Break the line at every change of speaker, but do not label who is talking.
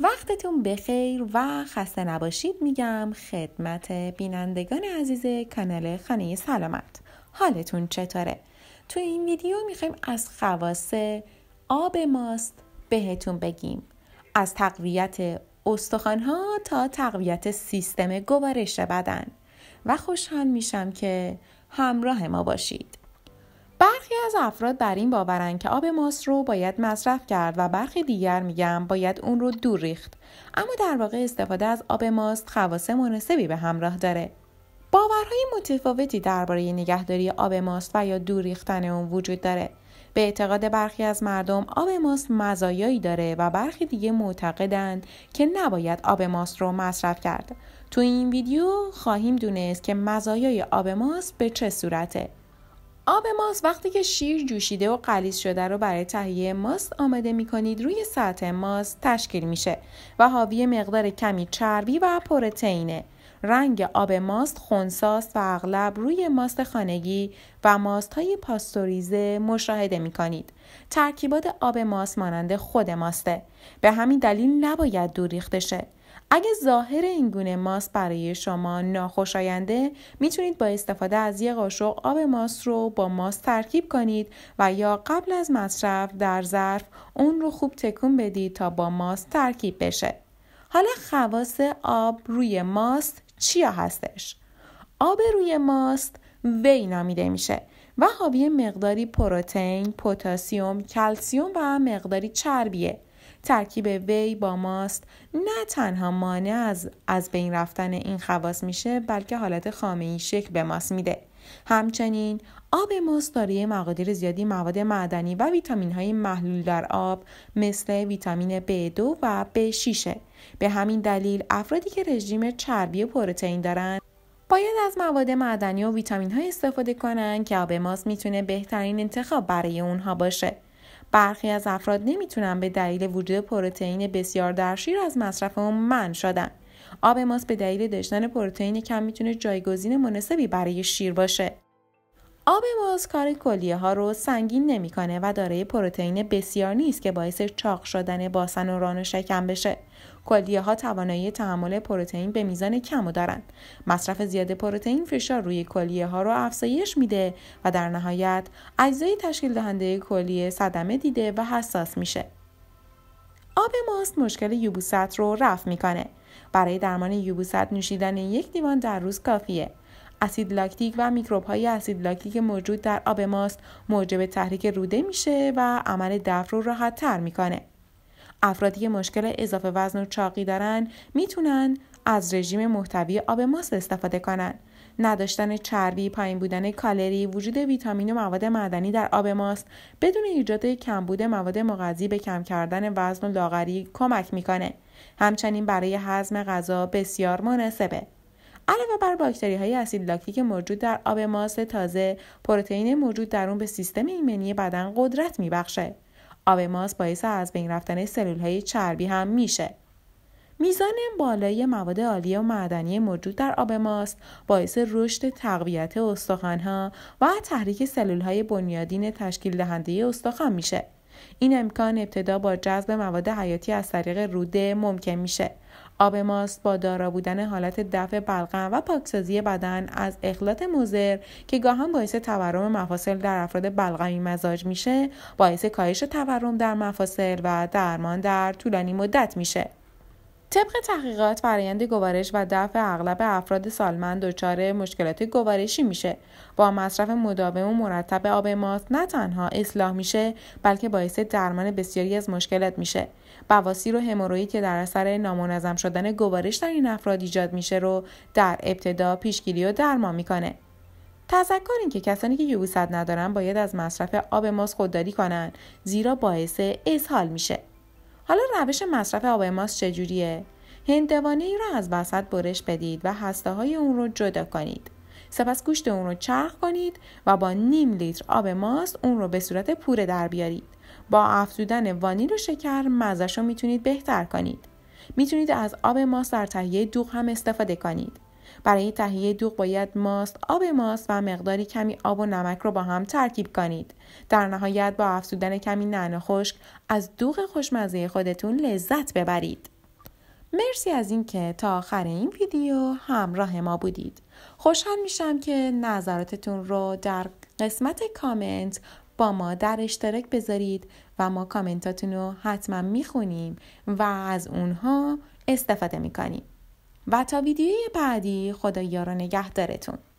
وقتتون بخیر و خسته نباشید میگم خدمت بینندگان عزیز کانال خانه سلامت حالتون چطوره؟ تو این ویدیو میخوایم از خواص آب ماست بهتون بگیم از تقویت ها تا تقویت سیستم گوارش بدن و خوشحال میشم که همراه ما باشید. برخی از افراد بر این باورند که آب ماست رو باید مصرف کرد و برخی دیگر میگن باید اون رو دور ریخت اما در واقع استفاده از آب ماست خواص مناسبی به همراه داره باورهای متفاوتی درباره نگهداری آب ماست و یا دور ریختن اون وجود داره به اعتقاد برخی از مردم آب ماست مزایایی داره و برخی دیگه معتقدند که نباید آب ماست رو مصرف کرد تو این ویدیو خواهیم دونست که مزایای آب ماست به چه صورته. آب ماست وقتی که شیر جوشیده و قلیز شده رو برای تهیه ماست آماده می کنید روی سطح ماست تشکیل میشه و حاوی مقدار کمی چربی و پروتئینه. رنگ آب ماست خونساست و اغلب روی ماست خانگی و ماست های پاستوریزه مشاهده می کنید. ترکیبات آب ماست مانند خود ماسته. به همین دلیل نباید دور ریخته شه. اگه ظاهر این گونه ماست برای شما ناخوشاینده میتونید با استفاده از یک قاشق آب ماست رو با ماست ترکیب کنید و یا قبل از مصرف در ظرف اون رو خوب تکون بدید تا با ماست ترکیب بشه. حالا خواص آب روی ماست چیا هستش؟ آب روی ماست وی نامیده میشه و حاوی مقداری پروتئین، پتاسیم، کلسیوم و مقداری چربیه. ترکیب وی با ماست نه تنها مانع از از بین رفتن این خواص میشه بلکه حالت خامه این شکل به ماست میده همچنین آب ماست دارای مقادیر زیادی مواد معدنی و ویتامین های محلول در آب مثل ویتامین B2 و B6 به همین دلیل افرادی که رژیم چربی و پروتئین دارند باید از مواد معدنی و ویتامین های استفاده کنند که آب ماست میتونه بهترین انتخاب برای اونها باشه برخی از افراد نمیتونن به دلیل وجود پروتئین بسیار در شیر از مصرف اون من شدن آب ماست به دلیل داشتن پروتئین کم میتونه جایگزین مناسبی برای شیر باشه آب کار کلیه ها رو سنگین نمیکنه و دارای پروتئین بسیار نیست که باعث چاق شدن باسن و ران و شکم بشه. کلیه ها توانایی تحمل پروتئین به میزان کم دارن. مصرف زیاد پروتئین فشار روی کلیه ها رو افزایش میده و در نهایت اجزای تشکیل دهنده کلیه صدمه دیده و حساس میشه. آب ماست مشکل یوبوست رو رفع میکنه. برای درمان یوبوست نوشیدن یک دیوان در روز کافیه. اسید لاکتیک و میکروب های اسید لاکتیک موجود در آب ماست موجب تحریک روده میشه و عمل دفع رو راحت تر میکنه. افرادی که مشکل اضافه وزن و چاقی دارن میتونن از رژیم محتوی آب ماست استفاده کنن. نداشتن چربی، پایین بودن کالری، وجود ویتامین و مواد معدنی در آب ماست بدون ایجاد کمبود مواد مغذی به کم کردن وزن و لاغری کمک میکنه. همچنین برای هضم غذا بسیار مناسبه. علاوه بر باکتری های اسید لاکتیک موجود در آب ماست تازه پروتئین موجود در اون به سیستم ایمنی بدن قدرت میبخشه آب ماس باعث از بین رفتن سلول های چربی هم میشه میزان بالای مواد عالی و معدنی موجود در آب ماست باعث رشد تقویت ها و تحریک سلول های بنیادین تشکیل دهنده استخوان میشه این امکان ابتدا با جذب مواد حیاتی از طریق روده ممکن میشه آب ماست با دارا بودن حالت دفع بلغم و پاکسازی بدن از اخلاط مزر که گاهان باعث تورم مفاصل در افراد بلغمی مزاج میشه باعث کاهش تورم در مفاصل و درمان در طولانی مدت میشه طبق تحقیقات فرایند گوارش و دفع اغلب افراد سالمند دچار مشکلات گوارشی میشه با مصرف مداوم و مرتب آب ماست نه تنها اصلاح میشه بلکه باعث درمان بسیاری از مشکلات میشه بواسیر و همورویی که در اثر نامنظم شدن گوارش در این افراد ایجاد میشه رو در ابتدا پیشگیری و درمان میکنه تذکر این که کسانی که یبوست ندارن باید از مصرف آب ماست خودداری کنند زیرا باعث اسهال میشه حالا روش مصرف آب ماست چجوریه؟ هندوانه ای را از وسط برش بدید و هسته های اون رو جدا کنید. سپس گوشت اون رو چرخ کنید و با نیم لیتر آب ماست اون رو به صورت پوره در بیارید. با افزودن وانیل و شکر مزش رو میتونید بهتر کنید. میتونید از آب ماست در تهیه دوغ هم استفاده کنید. برای تهیه دوغ باید ماست آب ماست و مقداری کمی آب و نمک را با هم ترکیب کنید در نهایت با افزودن کمی نعنا خشک از دوغ خوشمزه خودتون لذت ببرید مرسی از اینکه تا آخر این ویدیو همراه ما بودید خوشحال میشم که نظراتتون رو در قسمت کامنت با ما در اشتراک بذارید و ما کامنتاتون رو حتما میخونیم و از اونها استفاده میکنیم و تا ویدیوی بعدی خدایا رو نگه دارتون